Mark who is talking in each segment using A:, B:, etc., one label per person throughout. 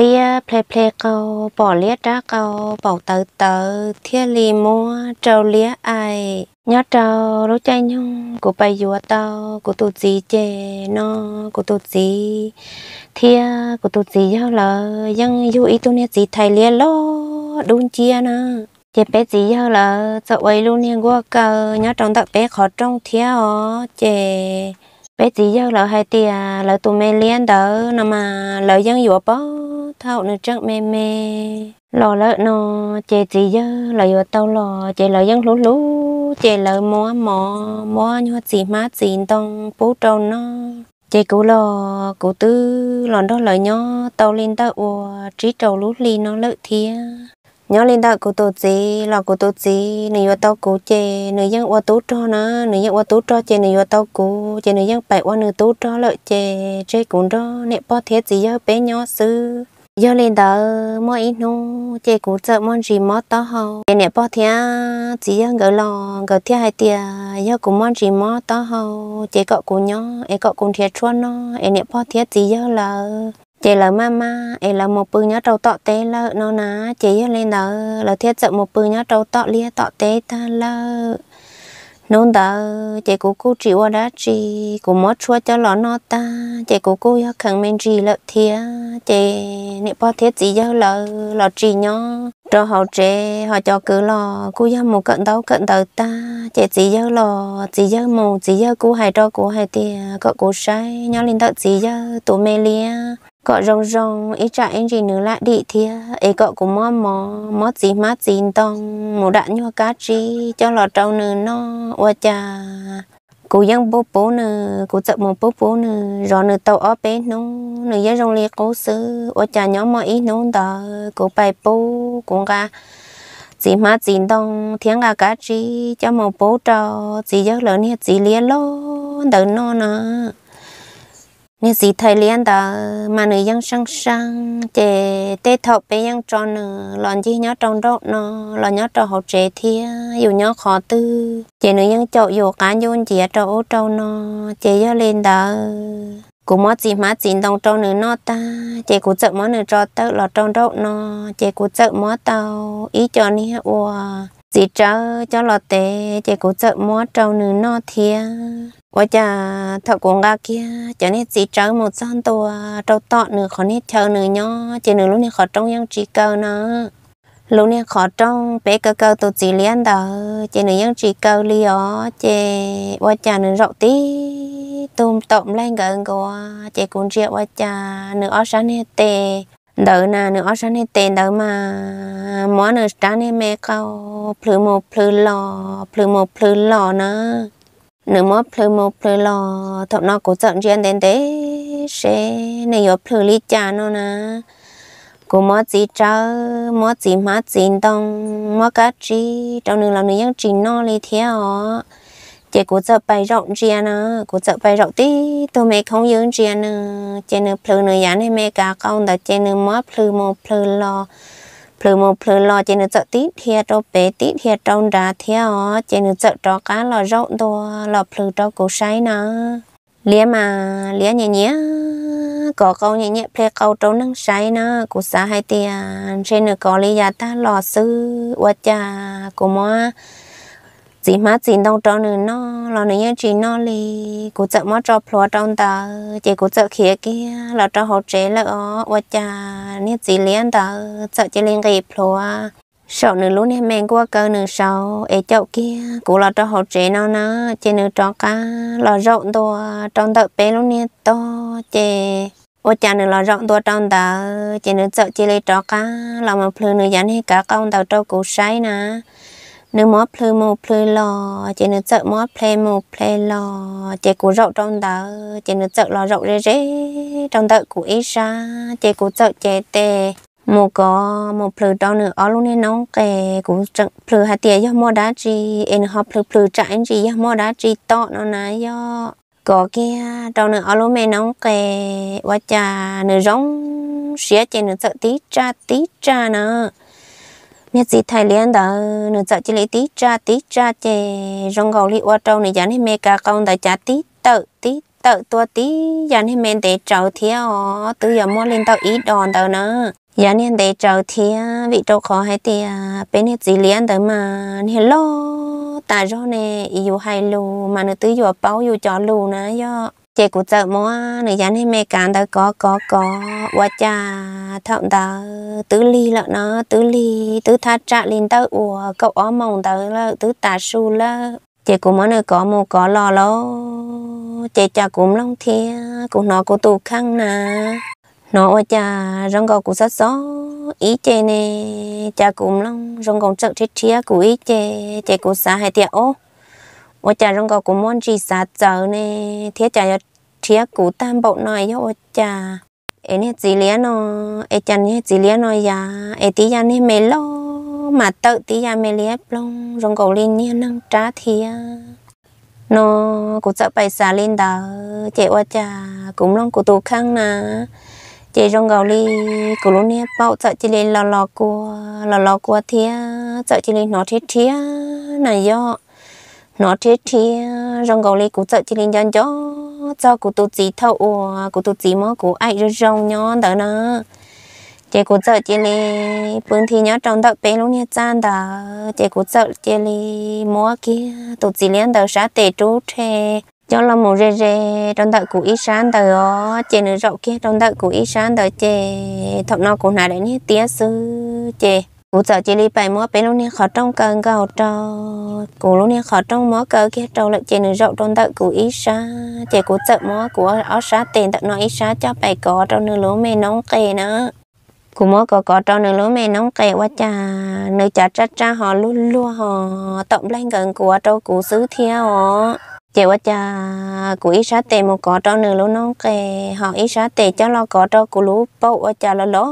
A: lia ple ple câu bỏ lia đá câu bỏ tờ tờ thiên li mua trâu lia ai nhớ trâu lối chay nhung của bay dùa tao của tụt gì chê nó của tụt gì thiên của tụt gì giao lờ dân du ý tụi nè gì thầy lia lo đun chia nè chế bé gì giao lờ sợ ấy luôn nè qua cờ nhớ trong tập bé khó trong thiên ó chế bé gì giao lờ hai tia lờ tụi mẹ liên đỡ nằm mà lờ dân dùa bao thâu nó chắc mê mê lò lợ nó chè gì chứ lò vừa tao lò chè lợ dân lú lú chè lợ mò mò mò như gì má gì tông bố trâu nó chè cũ lò cũ tư lò đó lợ nhó tao lên tao ùa trí trâu lú li nó lợ thia nhó lên tao của tổ gì lò của tổ gì này vừa tàu cố chè này dân qua tú cho nó này dân qua tú cho chè này vừa tàu cố chè này dân phải qua nửa tú cho lợi chè chè cũng đó nẹp bao thiết gì chứ bé nhỏ xưa giờ lên đó mỗi ít nu, chị cũng sợ món gì mót đó hậu chị nè bỏ thia chỉ giờ gỡ lò gỡ thia hai tia giờ cũng món gì mót đó hậu chị cọ cũng nhó em cọ cũng thiệt chuôn nó em nè bỏ thia chỉ giờ là chị là mama em là một bự nhớ trâu tọ té lợ nó ná chị giờ lên đó là thiệt sợ một bự nhớ trâu tọ lia tọ té ta lợ nôn đã chị cô cô chỉ qua đã chị cô mất chúa cho lọ nó ta chị cô cô ya khẳng men chị lợ thia chị nè bao thiết gì ya lợ lọ chị nhó cho họ trẻ họ cho cứ lọ cô ya một cận đầu cận đầu ta chị gì ya lọ gì ya một gì ya cô hay cho cô hay tia có cô say nhó lên tận gì ya tụ mê lia cọ rong rong ý trả anh chị nữa lại đi thì ấy cọ cũng mò mò mò gì má gì tông một đạn như cá chi cho lọ trâu nữa nó qua cha cô dân bố bố nữa cô sợ một bố bố nữa rồi nữa tàu ở bên nó nữa giờ rong liệt cố xứ ở cha nhóm mọi ý nó đó cô bài bố cũng ra chị má chị đông thiên gà cá chi cho một bố trò chị giấc lớn hết chị liên lô đừng nó nữa nếu gì thời liên đó mà nữ dân sang sang để để thọ bé dân cho nữ lòn chi nhớ trong đó nó lòn nhớ cho học trẻ thì dù nhớ khó tư chị nữ dân chậu dù cá nhôn chị cho ô trâu nó chị nhớ lên đó cũng mất gì mà chỉ đồng trâu nữ nó ta chị cũng sợ món nữ cho tớ là trong đó nó chị cũng sợ món tàu ý cho ni ủa chỉ cho cho lo tế, chỉ cố trợ mua trâu nữ nó thia quá cha thợ cũng ga kia cho nên chỉ cho một san tua trâu tọ nữ khó nên chờ nữ nhỏ, chỉ nữ lúc này khó trông yang chỉ cơ nó lúc này khó trông bé cơ cơ tụ chỉ liên đó chỉ nữ yang chỉ cơ li ó chỉ quá cha nữ rậu tí tôm tộm lên gần của chỉ cũng riêng quá cha nữ ở sáng hết tê đỡ nà nữa cho nên tiền đỡ mà món nữa trả nên mẹ câu plư một plư lò plư một plư lò nữa nửa mốt plư một plư lò thọ nó cũng giận chuyện đến thế sẽ này giờ plư lý cha nó nè cô mốt gì trâu mốt gì má gì đông mốt cá chi trong nửa làm nửa những chỉ nó lý theo chị cũng sợ bay rộng chia nữa cũng chợ bày rộng tí tôi mẹ không nhớ chia nữa chị nữa phơi nữa giá này mẹ cả con đã chị nữa mất phơi một phơi lo phơi một phơi lo chị nữa chợ tí thiệt à đâu bé tí thiệt à trong đá thiệt à ó chị nữa chợ đó cá lò rộng đua lò phơi đâu cũng say nữa lia mà lia nhẹ nhẹ có câu nhẹ nhẹ phê câu trâu nắng say nó cụ xã hai tiền trên nữa có lý giá ta lò sư quá cha của mua chỉ má chỉ đông trâu nữa nó là nữa chỉ nó li cố chợ má cho phlua trong tờ, chỉ cố chợ khía kia là cho họ chế là ó và cha nên chỉ liên tờ, chợ chỉ liên cái phlua sợ nữa lúc nè mèn qua cơ nữa sau ấy chậu kia cố là cho họ chế nó nó chỉ nữa cho cá là rộng to trong tờ bé lúc nè to chế ô cha nữa là rộng tua trong tờ chỉ nữa chợ chỉ lấy trọ cá là mà phơi nữa dán hết cả con tàu trâu củ sấy nè nếu mót plei mô plei lò chỉ nếu chợ mót plei mô plei lò chỉ cú rậu trong đó chỉ nếu chợ lò rậu rê rê trong đó cú ít ra chỉ cú chợ chè tè mô có mô plei đó nữa ở luôn nên nóng kề cú chợ plei hạt tiền do mô đá chi em họ plei plei chạy gì do mô đá chi to nó ná do có kia trong nữa ở luôn mẹ nóng kề quá trà nữa rong xía chỉ nếu chợ tí cha tí cha nữa miết gì thay liền đó nó sợ chỉ lấy tí cha tí cha chè rong gạo li qua trâu này giờ này mẹ cả con đã cha tí tự tí tự tua tí giờ này mẹ để trâu thiếu tự giờ mua lên tàu ít đòn tàu nữa dán hết để trâu thiếu vị trâu khó hay thì bên hết gì liền đó mà hello tại do này yêu hay lù mà nó tự giờ bao yêu cho lù nữa do chị cũng sợ mua nữ dân hay mẹ cán đó có có có và cha thậm đó tứ ly lợ nó tứ ly tứ tha trạ lên tớ ủa cậu ó mong tớ là tứ tà su là chị cũng muốn nữ có mua có lò lô chị cha cũng long thia cũng nó cũng tù khăn nà nó và cha răng gò cũng sát gió ý chị nè cha cũng long răng gò sợ thiết chia của ý chị chị cũng xa hay tiệt ô ô cha rong có cũng muốn gì sát giờ nè thế cha giờ thế cú tam bộ nói cho cha em hết gì lẽ nó em chân hết gì lẽ nó ya em tí ya nè mẹ lo mà tự tí ya mẹ lẽ long rong cầu lên nè năng trả thia nó cũng sợ bài xả lên đó chị cha cũng long của tù khang nà chị rong cầu đi của luôn nè bảo sợ chị lên lò lò cua lò lò cua thia sợ chị lên nó thiết thia này do nó thế thì ờ, rong gầu lê cú sợ thì lên chân cho cho cú tu chỉ thâu cú tu chỉ mà cú ai rồi rong nhon đó nè chị cú sợ chị lên bưng thì nhớ trong đợt bé luôn nha chan đó chị cú sợ chị lên mua kia tu chỉ lên đầu sáng tệ trú thề cho là một rê rê trong đợi cú ít sáng đó chị nữa rộng kia trong đợi cú ít sáng đó chị thọ nó cũng là đến hết tía sư chị cụ giờ chỉ đi bài mua bé lúc này khó trong cơn gạo cho cụ lúc này khó trong mua cơ kia trâu lại chỉ nửa rậu trong đợi cụ ít xa chỉ cụ sợ mua của áo xa tiền tận nói ít xa cho bài có trong nửa lúa mẹ nóng kề nữa cụ mua có có trong nửa lúa mẹ nóng kề quá cha nửa cha cha cha họ luôn luôn họ tổng lên gần của trâu cụ xứ theo họ chị quá cha cụ ít sát tề một cỏ trong nửa lúa nóng kề họ ít sát tề cho lo cỏ trâu cụ lúa bậu quá cha là lỗ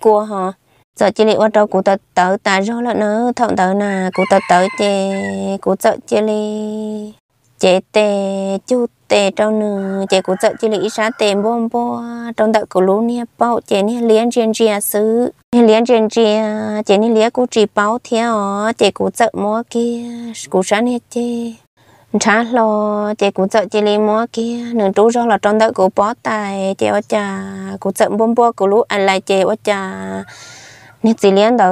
A: của họ giờ chỉ lì cho cụ tớ tớ ta rõ là nó thọn tớ nà cụ tớ tớ chê cụ sợ chỉ lì chế tê chú tê trong nửa chế cụ sợ chỉ lì sa tê bom bò trong tớ cụ lú nia bao chế nia liên trên chia sứ nia liên trên chia chế nia lia cụ chỉ bao theo chế cụ sợ mua kia cụ sa nia chê trả lo chị cũng sợ chị lấy mua kia nương trú rồi là trong đó cũng bó tài chị ở nhà cũng sợ bông bông cũng lú anh à lại chị ở nhà nè chỉ liên đó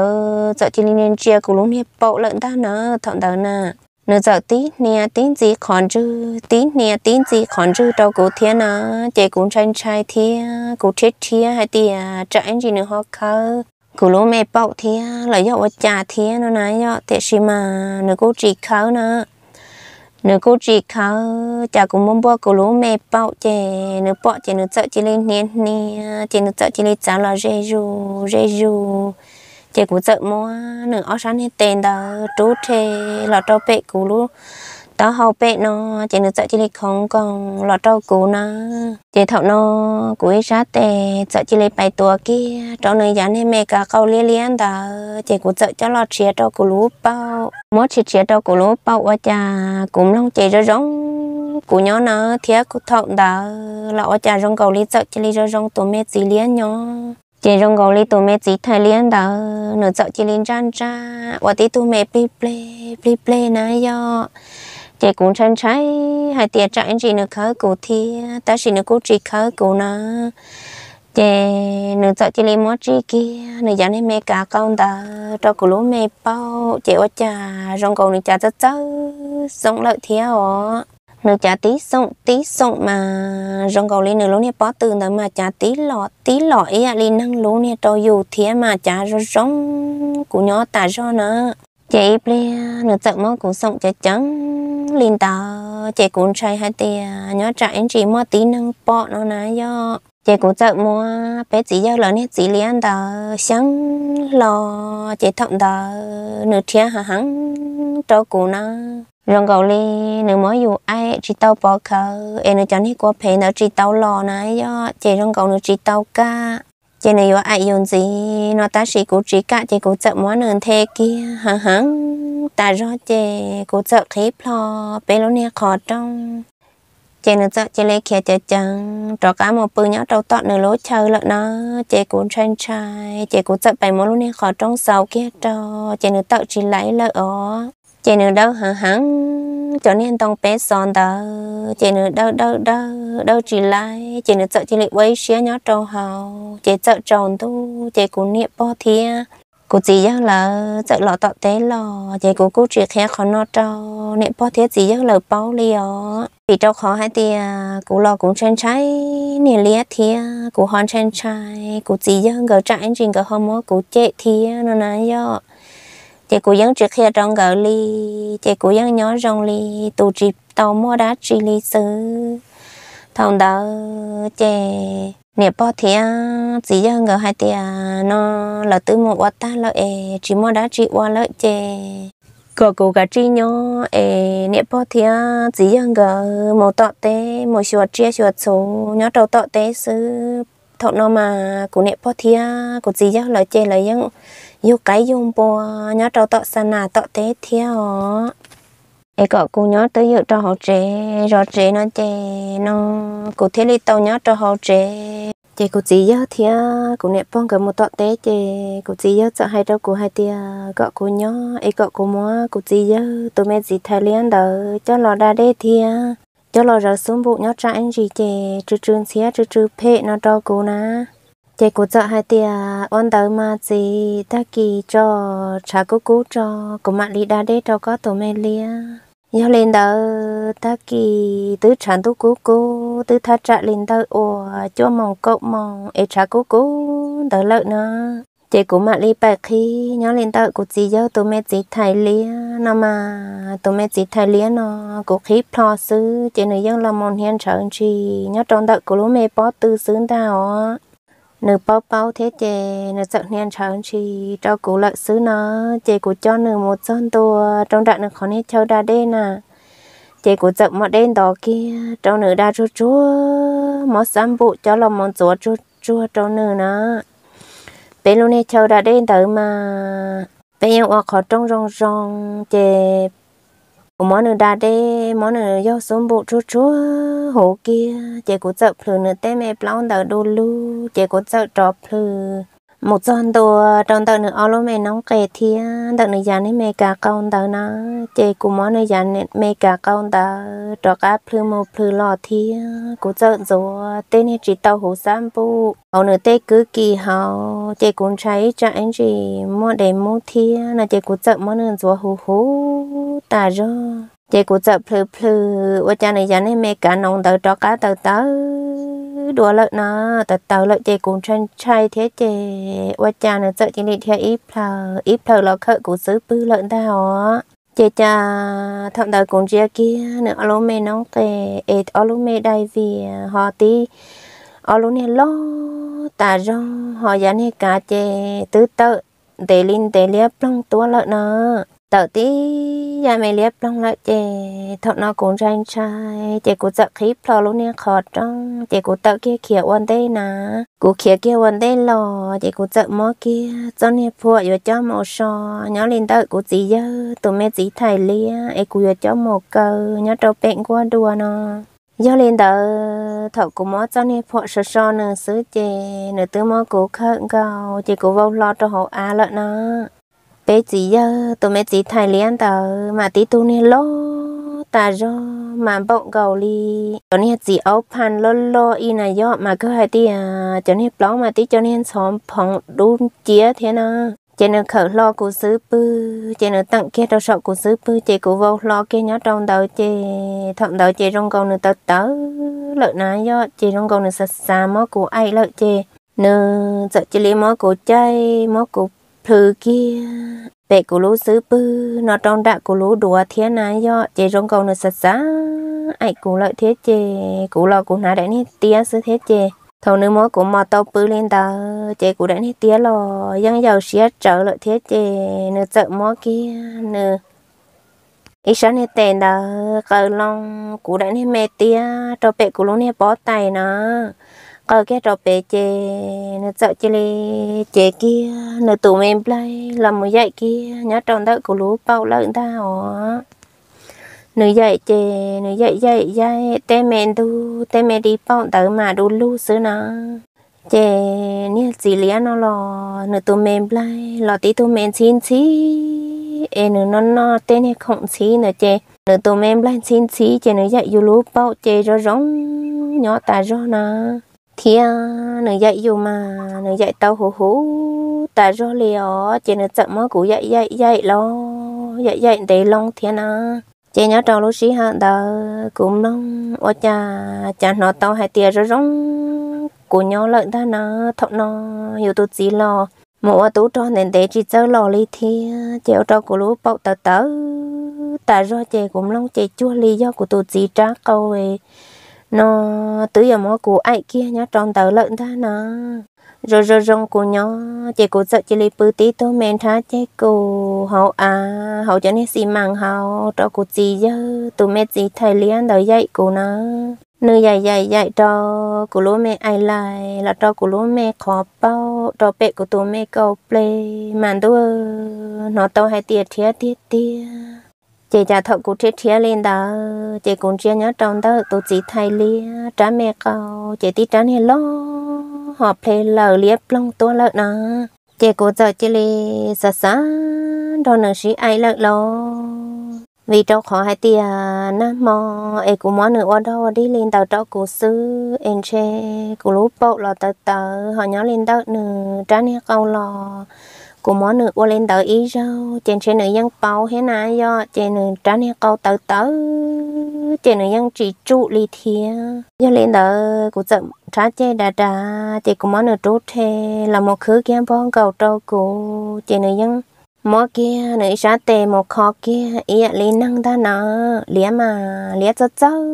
A: giờ chỉ liên chia cũng luôn hết bộ lợn ta nó thọn đó nè nó giờ tí nè tí gì còn chứ tí nè tí gì còn chứ đâu có thiên nó chị cũng tranh trai thiên cũng chết thiên hay thì trả anh gì nữa họ khờ cú lô mẹ bọc thì lại do ở trà thì nó nói do thế gì mà nó cố chỉ khâu nó nếu cô chỉ khá chả cũng mong bỏ cô lố mẹ bao chè nếu bỏ chè nếu sợ chỉ lên nén nè chè nếu sợ chỉ lên chả là dễ dù dễ dù chè cũng sợ mua nửa áo sáng hết tiền đó trú thế là cho bé cô lố đó hậu bé nó chỉ được sợ chỉ lấy không còn lọ trâu cũ nó chỉ thọ nó cúi ra tè sợ chỉ lấy bài tua kia trâu này dán hay mẹ cả câu liên liên đó chỉ cũng sợ cho lọ chia trâu cũ lúa bao mỗi chia chia trâu cũ lúa bao quá cha cũng long chỉ ra giống cũ nhỏ nó thiết cũng thọ đã là quá cha giống cầu lý sợ chỉ lấy ra rong tụi mẹ chỉ liên nhỏ chỉ rong gò li tụi mẹ chỉ thay liên đó nửa sợ chỉ liên ran ra và tí tụi mẹ play play play play nãy giờ chị cũng chân trái hai tia trạng chị nữa khởi cụ thì ta chỉ nữa cụ chị khởi cụ nó chị nữa sợ chị lấy món chị kia nữa giờ này mẹ cả con ta cho cụ lúa mẹ bao chị ở cha rong cầu nữa cha rất rất sống lợi thiếu ó à nữa cha tí sống tí sống mà rong cầu lên nữa lúa này bỏ từ nữa mà cha tí lọ tí lọ ấy à lên năng lúa này cho dù thiếu mà cha rong cụ nhỏ ta cho nó chị bia nửa tận mong cũng sống chạy trắng liền ta chị cũng chạy hai tia nhớ chạy anh chị mua tí năng bọ nó ná do chị cũng tận mua bé chị giao lớn nhất chị liền ta sáng lò chị thậm ta nửa thiên hà hắn cho cụ nó rồi cầu đi nửa mới dù ai chị tao bỏ khờ em nửa chân hết qua phê nửa chị tao lò ná do chị rồi cầu nửa chị tao ca chị này có ai dùng gì nó ta chỉ cố chỉ cả chị cố chậm món nền thế kia hả hằng ta do chị cố chậm thế lo bé lúc này khó trong chị nữa chợ chị lấy kia chế chẳng trò cá một bự nhỏ đầu tọt nửa lối chờ lợn nó chị cố tranh trai chị cố chậm bảy món lúc này khó trong sau kia trò chị nữa tự chị lấy lợn ó chị nữa đâu hả hằng cho nên tông bé son đó chị nữ đâu đâu đâu đâu chỉ lại chị nữ sợ chị lại quấy xía nhó trâu hào chị sợ tròn tu chị cũng niệm po thia cô gì giấc là sợ lọ tọt té lò chị cũng cố chuyện khe khó nó trâu niệm po thia gì giấc là bao liò vì trâu khó hai tia cô lo cũng chen trái niệm lia thia cô hòn chen trái cô gì giấc gỡ trái trình gỡ hôm mới cô chạy thia nó nói yo chị cũng dân trước khi trong gỡ ly chị cũng dân nhớ rong ly tụ trịp tàu mua đá trì ly sứ thằng đó chị niệm bỏ thì chỉ giờ ngờ hai tia à. nó là tư một quả ta lợi e chỉ mua đá trị qua lợi chị có cô gái chỉ nhỏ e niệm bỏ thì chỉ giờ ngờ một tọt té một chuột chia chuột số nhớ đầu tọt té sứ thằng nó mà cũng niệm bỏ thì cũng chỉ giờ lợi chị lợi vẫn yêu cái dùng bò nhớ trâu tọt sân à tọt tế theo ai có cô nhớ tới giờ cho họ trẻ rồi trẻ nó trẻ nó cô thế đi tàu nhớ cho họ trẻ chị cô chỉ nhớ theo cô nẹp phong cái một tọt tế chị cô chỉ nhớ cho hai đâu cô hai tia có cô nhớ ai có cô mua cô chỉ nhớ tôi mẹ gì thay liền đỡ cho lò đa đê theo cho lò rồi xuống bụng nhớ cho anh gì chị trừ trường xía trừ trừ phê nó cho cô na thế cô cho hai tia ôn đầu mà gì ta kỳ cho trả cô cú cho cô mạng đi đa đế cho có tổ mẹ lia nhớ lên đó ta kỳ tứ sản tu cú cú tứ tha trả lên đó ồ cho mong cậu mong ế trả cú cú đỡ lợi nữa chị cũng mà đi bạc khi nhớ lên tờ của chị giờ tụi mẹ chị thầy lia nó mà tụi mẹ chị thầy lia nó cũng khí thọ sư chị nữ dân là mòn hiền sợ chị nhớ trong tờ của lũ mẹ bỏ từ xứ đào nữ bao bao thế chè nữ sợ nên cháu chị cho cụ lợi xứ nó chè cụ cho nữ một son tua trong đại nữ khó nên cháu đa đê nà chè cụ giận mà đen đó kia trong nữ đa chua chua mỏ xăm bộ cho lòng món chua chua chua trong nữ nó bé luôn nên cháu đa đen tới mà bé yêu ở khó trong rong rong chè món nữa đã để món nữa do xuống bộ chúa chúa hồ kia chỉ có chợ phừ nữa té mẹ plon đỡ đô lu chỉ có chợ trò phừ một dân đồ trong tờ nữa alo mẹ nóng kẹt thì tờ này giờ này mẹ cả con tờ nó chị cũng món này giờ mẹ cả con tờ trò cá phơi một phơi lò thì ờ, cũng giận gió tên này chỉ tàu hồ sam bu họ nữa tê cứ kỳ họ chị cũng cháy chạy anh chị mua để mua thì ờ, là chị cũng giận món nữa gió hồ hồ ta rồi chị cũng giận phơi phơi và cha này giờ này mẹ cả nông tờ trò cá tờ tớ đùa lợi nó tớ tớ lợi chè cũng chân trai thế chè qua cha nó sợ chỉ định theo ít thờ ít thờ lo khởi cũng xứ bư lợi ta họ chè cha thậm tớ cũng chia kia nữa alo mê nóng tè ê alo mê đây vì họ tí alo nè lo ta do họ dán hết cả chè tứ tớ để linh để liếp long tua lợi nó tớ tí ya mẹ liếp long lại chè thọ nó cũng ranh trai chè cũng giật khí lo luôn nè khó trong chè cũng tớ kia kia quan đây nà cũng kia kia quan đây lò chè cũng giật mó kia cho nè phụ yo cho màu sò nhớ lên tớ cũng gì dơ tụi mẹ gì thầy lia ai cũng yo cho màu cờ nhớ trâu bệnh qua đùa nó do lên đó thọ của mó cho nên phọ sờ sờ nè sứ chè nè tứ mó của khẩn cầu chỉ của vô lo cho hậu á lợn nà bé chỉ giờ tôi mới chỉ thay liền tờ mà tí tu nè lo ta do mà bọn gầu li cho nên chỉ áo pan lo lo in này do mà cứ hai tí à, cho nên lo mà tí cho nên xóm phòng đun chia thế nào chị nó khởi lo của xứ bư chị nó tặng kia đâu sợ của xứ bư chị cũng vô lo kia nhớ trong đầu chị thậm đầu chị trong câu nữa tớ tớ lợi nói do chị trong câu nữa sạch xa mó của ai lợi chị nơ sợ chị lấy mó của chay mó của thử kia bé cô lú xứ bư nó trong đã cô lú đùa thế này do chị trong cầu nó sạch sá ai cũng lợi thế chị cũng lo cũng nãy đã nít tía xứ thế chị thầu nữ mối của mò tàu bư lên tờ chị cũng đã nít tía lo dân giàu xía trở lợi thế chị nữ chợ mó kia nữ ít sáng nay tên đó cờ long cũng đã nít mẹ tía cho bé cô lú nít bó tay nó có ờ, cái trò bé chè nó sợ chè lì chè kia nó tụ mềm play làm một dạy kia nhớ tròn đó của lúa bao lợn ta hả nữ dạy chè nữ dạy dạy dạy tê mẹ đu tê mẹ đi bao tới mà đu lu xứ nó chè nè gì lia nó lò nữ tụ mềm play lò tí tụ mềm xin xí ê nữ nó nó tê nè không xí nữa chè nữ tụ mềm play xin xí chè nữ dạy dù lúa bao chè rõ rong nhỏ ta rõ nó thì nó dạy dù mà nó dạy tao hú hú ta rồi liều chị nó chậm mà cũng dạy dạy dạy lo dạy dạy để long thiên à chị nhớ trong lúc sĩ hạ đó cũng long ở cha cha nó tao hai tia rồi rong của nhau lợi ta nó thọ nó hiểu tôi chỉ lo một ở tú cho nên để chỉ chơi lò li thì chị ở trong của lũ bậu tờ tớ ta rồi chị cũng long chị chua lý do của tôi chỉ trá câu về nó tự giờ mỗi cụ ai kia nhá tròn tờ lợn ta nó rồi rồi rồi của nhỏ chị cụ sợ chị lấy bự tí tô men thá chị cụ hậu à hậu cho nên xì màng hậu cho cụ gì giờ tụi mẹ gì thầy liên đời dạy cụ nó nữ dạy dạy dạy cho cụ lúa mẹ ai lại là cho cụ lúa mẹ khó bao cho bệ của tụi mẹ cầu play màn tôi nó tao hay tiệt thiệt tiệt tiệt chị già thọ cũng chết chia lên đó chị cũng chia nhớ trong đó tụ chị thay lia trả mẹ cậu chị tí trả này lo họ phê lờ liếp long tua lợn nó chị cố giờ chị lì xa xa đó nương sĩ ai lợn lo vì trong khó hai tia na mò em cũng món nửa ở đâu đi lên tàu cho cố sư em che cố lúa bộ là tờ tờ họ nhớ lên đó nửa trả này câu lò cô mỏ nữ ô lên tới ý sao trên trên nữ dân bao thế này do trên nữ trán hay câu tới tới trên nữ dân chỉ trụ lì thia do lên tới cô chậm trái chê đà đà chị cô mỏ nữ trú thề là một khứ kia bong cầu trâu cô trên nữ dân mỏ kia nửa xã tề một khó kia ý lên năng ta nó lía mà lía cho cháu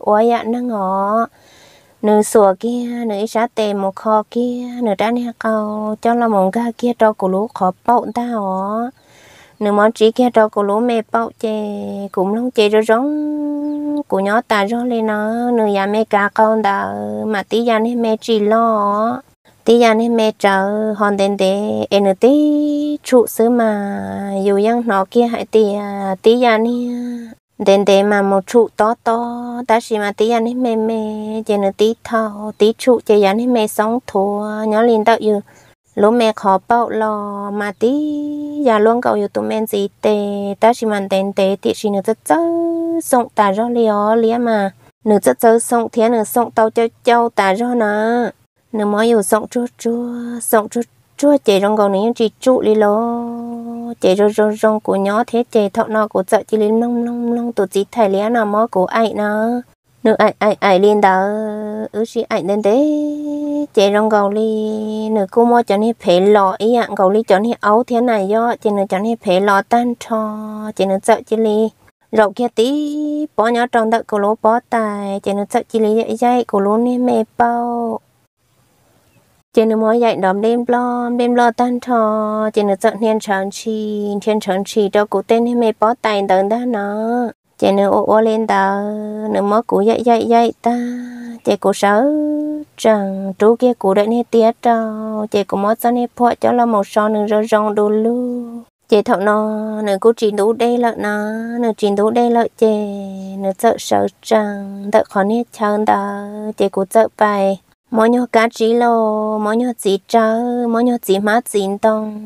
A: ôi ạ dạ, năng ngọ nữ sủa kia nữ xã tề một kho kia nữ đã nè cầu cho là mong ga kia cho cổ lũ khó bậu ta ó nữ món trí kia cho cổ lũ mẹ bậu chè cũng lông chè rồi rong của nhỏ ta rồi lên nó nữ nhà mẹ cả con đã mà tí giờ nên mẹ chỉ lo tí giờ nên mẹ chờ hòn đèn đè em tí trụ xứ mà dù yang nó kia hãy tí tí giờ nè đến để mà một trụ to to ta chỉ mà tí anh ấy mê mê chỉ nữa tí thao tí trụ chỉ anh ấy mê sống thua nhỏ liền tạo yêu lúc mẹ khó bảo lo mà tí giờ dạ luôn cầu yêu tụi men gì tệ, ta chỉ mà đến tê thì chỉ nữa rất rất sống ta rõ lió lia mà nữa rất rất sống thế nữa sống tao cho cho ta rõ nè nữa mới yêu sống chua chua sống chua chua chỉ trong cầu này chỉ trụ đi lo chị rong rong rong của nhỏ thế chị thọ nó của chợ chị lên long long long tổ chức thầy lẽ nào mó của ai nó nữ ai ai ai lên đó ứ chị ai lên thế chị rong gầu ly nữ cô mua cho nên phê lọ ý ạ gầu ly cho nên ấu thế này do chị nữ cho nên phê lọ tan cho chị nữ chợ chị ly rậu kia tí bỏ nhỏ trong đợt cổ lố bỏ tài chị nữ chợ chị ly dạy dạy cổ lố nên mẹ bao chén nước mới dậy đóm đêm lo đêm lo tan thò chén nước dọn thiên tròn chi thiên tròn chi đâu cụ tên hay mẹ bó tay tận đó nó trên nó ô ô lên đó nước mới cụ dậy dậy dậy ta chén cụ sợ chẳng chú kia cụ đợi hết tiếc cho chén cụ mới dọn hết phọ cho là một son nữa rồi rong đồ lu chén thọ nó nước cụ chỉ đủ đây lợn nó nước chỉ đủ đây lợn chén nước sợ sợ chẳng đợi khó hết chẳng đó chén cụ sợ bài mỗi nhau cá chỉ lô mỗi nhau chỉ trơ mỗi nhau chỉ má chỉ tông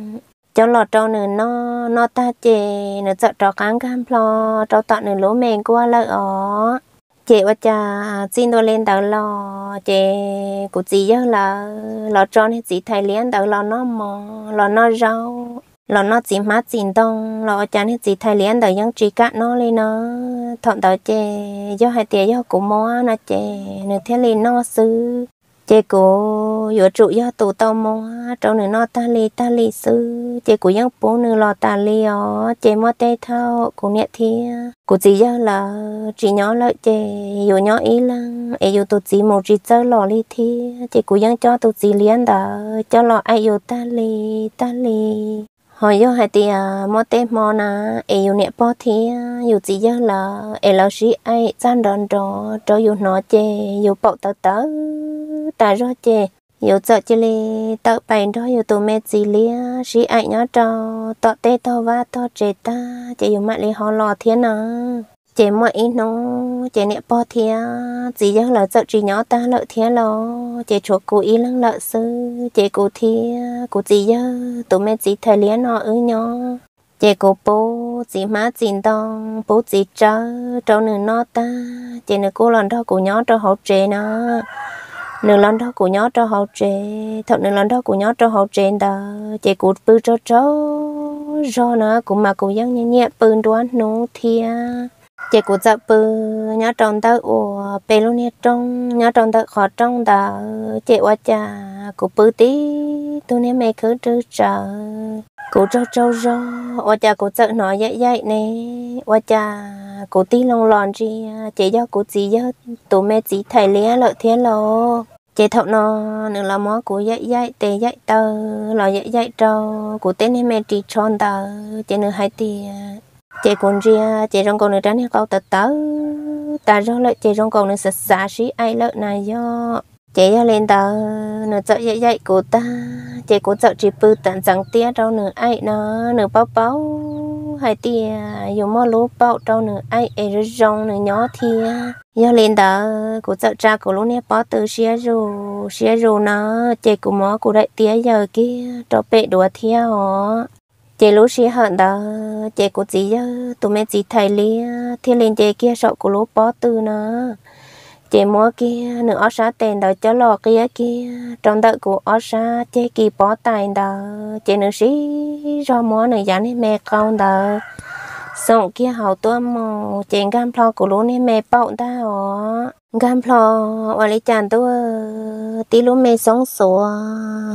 A: cho lọ cho nữa nó nó ta chè nữa sợ cho cán cam lo cho tọt nữa lố mèn qua lợ ó chè qua cha xin tôi lên đầu lò chè của chị nhớ là lọ cho nên chị thay liền đầu lò nó mò lò nó rau lò nó chỉ má chỉ tông lọ cha nên chị thay liền đầu những chị cắt nó lên nó thọ đầu chè do hai tiền do của mò nó chè nữa thế liền nó xứ chế cố vừa trụ do tụ tao mò trong nửa nọ ta li ta li sư chế cố giang bố nửa lọ ta li ó chế mò tê thao cố nhẹ thiên cố chỉ do là chỉ nhỏ lợi chế yếu nhỏ ý lăng ấy yếu tụ chỉ một chỉ chơi lọ li thiên chế cố giang cho tụ chỉ liên đó cho lọ ai yếu ta li ta li hồi do hai tia à, mò tê mò na e yếu nhẹ po thi yếu chỉ yo là e lão sĩ ai chan đòn trò trò yếu nọ chê yếu bảo tớ tớ ta rõ chè yêu sợ chỉ li, tạo bài đó yêu tụi mẹ gì li, sĩ ai nhớ trò tọt tê to va to trẻ ta chỉ yêu mẹ li họ lò thiên à chị mọi nó chị nẹp bò thiên, chị giấc lợ sợ chị nhỏ ta lợ thiên lo chị chuột cụ ý lăng lợ sư chị cụ thiên, cụ chị giấc tụi mẹ chị thời li nó ư nhỏ chị cụ bố chị má chị đông bố chị trơ trâu nửa nó ta chị nửa cô lần đó cụ nhỏ trâu hậu trẻ nó nương lon đó của nhó cho hậu trẻ thợ nương lon đó của nhó cho hậu trẻ đó chế cụt bư cho cháu do nó cũng mà cũng giống như nhẹ bư đoán nó thia chế cụt dạ bư nhó tròn tớ ủa bê luôn nhé trong nhó tròn tớ khó trong đó chế quá chà của bư tí tôi nè mày cứ trừ trời cô trâu trâu trâu, ô cha cô sợ nói dậy dậy nè ô cha cô tí lòng lòn chi chị do cô chị do tụi mẹ chị thầy lia lợi thế lo chị thọ nó nữa là mó cô dậy dậy tề dậy tờ, là dậy dậy trâu cô tên hay mẹ chị tròn tờ chị nữa hai tì chị còn ria chị trong con nữa tránh hay câu tờ tờ, ta rau lợi chị trong con nữa sạch sạch xí ai lợi này do chế cho lên tờ nó chợ dậy dậy của ta chế cố chợ chỉ bự tận chẳng tia đâu nửa ai nó nửa bao bao hai tia dùng mỏ lú bao đâu nửa ai ấy rồi rong nửa nhỏ thia do lên tờ của chợ cha của lúc nãy bao từ xe rù xe rù nó chế của mỏ của đại tia giờ kia cho bệ đùa thia họ chế lúc xia hận đó chế cố gì giờ tụi mẹ gì thầy lia thiên lên chế kia sợ của lú bao từ nó chị mua kia nửa ở xã tiền đó cho lò kia kia trong đợi của ở xa chị kỳ bỏ tài đó chị nửa xí do mua nửa giá này mẹ con đó xong kia hậu tua mò chị gam phò của lũ này mẹ bậu ta ó gam phò ở lý chàng tua tí lũ mẹ sống sủa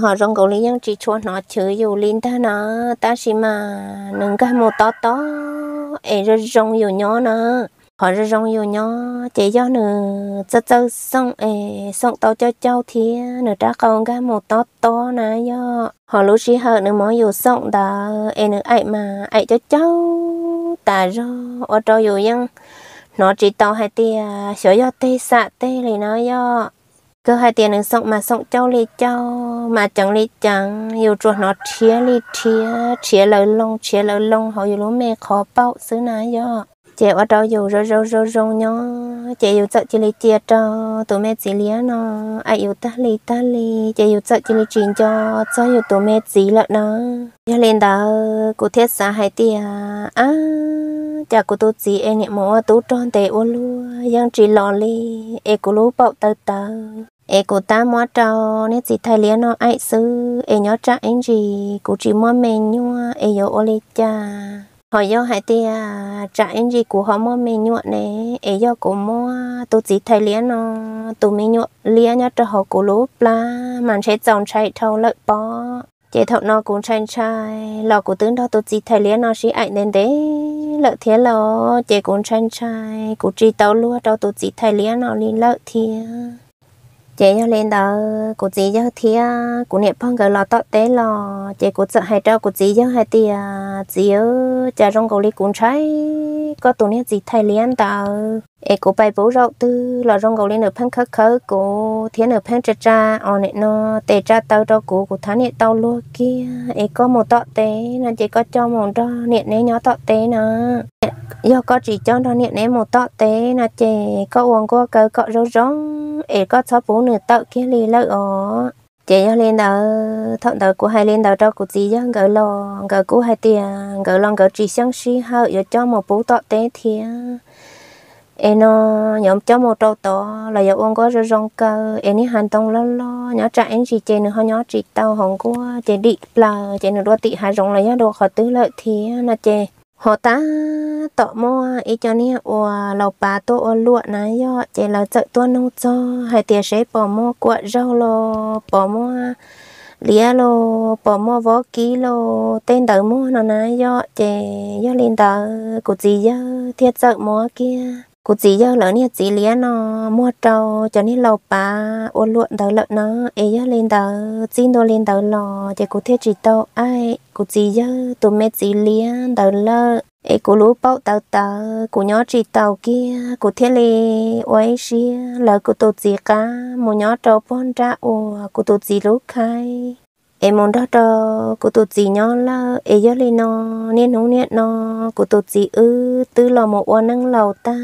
A: họ rong cầu lý nhân chỉ chua nó chữ dù linh ta nó ta xí mà nâng gam một to to ấy rồi rong dù nhỏ nó họ rất rong yêu nhau chế do nữa cho cho xong ê xong tao cho cháu thì nửa trả con cái một to to nè do họ lúc xí hờ nửa mỗi yêu xong đã ê nửa ai mà ai cho cháu ta rồi ở trâu yêu đâu nó chỉ tao hai tia sửa do tê sạ tê này nó do cơ hai tiền nửa xong mà xong cháu lì cháu mà chẳng lì chẳng yêu chuột nó chia lì chia chia lời lông chia lời lông họ yêu lúa mẹ khó bao xứ nà do chị ở đâu dù rồi rồi rồi rồi nhá chị yêu sợ chị lấy chia cho tụi mẹ chị lia nó ai yêu ta lấy ta lấy chị yêu sợ chị lấy chuyện cho cho yêu tụi mẹ chị lợn nó giờ lên đó cụ thiết xã hai tia à chả cụ tôi chị em niệm mồ tú tròn tệ ô luôn giang chị lò li em cụ lú bậu tơ tơ em cụ ta mua trâu nên chị thay lia nó ai xứ em nhớ trả anh gì cụ chỉ mua mẹ nhua em yêu ô li cha họ do hai tia trả anh gì của họ mua mì nhuộn này ấy do của mua tổ chỉ thấy liền nó tổ mì nhuộn liền nhá cho họ của lúc là màn sẽ dòng chạy thâu lợi bó chế thọ nó cũng chạy chạy lò của tướng đó tổ chỉ thấy liền nó sĩ ảnh nên đấy lợi thế lò chế cũng chạy chạy của chỉ tao luôn đó tổ chỉ thấy liền nó lên lợi thiệt chế cho lên đó cụ gì cho thì à, cụ niệm phong cái lò tọt tế lò chế cụ sợ hay cho cụ gì cho hay thì chỉ ở chả trong cầu đi cũng trái có tổ này gì thay liền tao e cô bay bố rau từ lò rong gầu lên ở phăng khắc khớ của thiên ở phăng trà trà, ở ờ, nè nó tê trà tao cho cô của thán nè tao luôn kia e có một tọt tế nó chỉ có cho một đó nè nè nhỏ tọt tế nó do có chỉ cho đó nè nè một tọt tế nó chỉ có uống qua cỡ cọ rau rong e có cho bố nửa tọt kia lì lợ ó ờ. chị cho lên đó thằng đó của hai lên đó cho của gì cho gỡ lò gỡ của hai tiền gỡ lon gỡ chỉ sáng si hậu cho một bố tọt tế thiệt em nó nhóm cháu một trâu to là giờ ông có rất rong cơ em đi hành tông lo lo nhỏ trai em chỉ chơi nữa họ nhỏ chỉ tao hồng của chơi đi là chơi nữa đua tị hai rong là nhá đồ họ tư lợi thì là chơi họ ta tọ mò ý cho ní ủa lầu bà tô ủa lụa này do chơi là chợ tua nông cho hai tiền sẽ bỏ mò cuộn rau lo bỏ mò lia lo bỏ mò vó ký lo tên tờ mò nó này do chơi do lên tờ của gì do thiệt chợ mò kia cô chỉ giờ lỡ nè chỉ lia nó mua trâu cho nên lâu ba ôn luận tới lợn nó ấy lên tới xin đồ lên tới lò thì cô thấy chỉ tàu ai cô chỉ giờ tụi mẹ chỉ lia tới lợ ấy cô lú bao tao tàu cô nhớ chỉ tàu kia cô thấy lì oai xia lỡ cô tụt chỉ cả mua nhỏ trâu pon ra ồ cụ tụt gì lú khai em muốn đó cho cô tụt gì nhó là ấy giờ lên nó nên nó nên nó cô tụt gì ư tư lò một ô năng lầu ta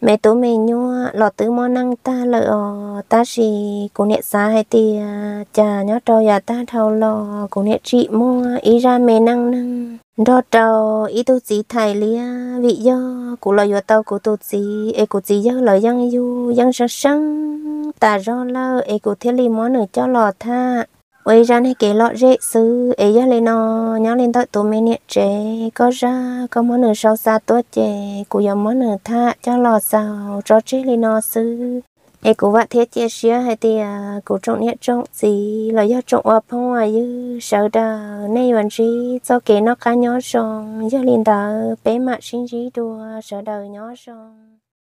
A: mẹ tố mẹ nhua lò tứ mò năng ta lợ ta gì cô nhẹ xa hay tì à, chà nhó cho nhà ta thâu lò cô nhẹ trị mua ý ra mẹ năng năng đó cho ý tụt gì thầy lia vị do cô lò vô tao cô tụt gì ấy cô gì do lò giăng du giăng sáng sáng ta do lơ ấy cô thiết li món nữa cho lò tha vậy ra này kể lọ rễ sư ấy giờ lên nó nhớ lên tới tụi mình nhẹ trẻ có ra có món nửa sau xa tốt trẻ cụ dòng món nửa tha cho lọ sao cho trẻ lên nó sư ấy cụ vợ thế chế xía hay thì à, cụ trộn nhẹ trộn gì là do trộn ở phong à như sợ đờ nay vẫn gì cho kể nó cá nhớ xong giờ lên đờ bé mặt sinh gì đùa sợ đời nhớ xong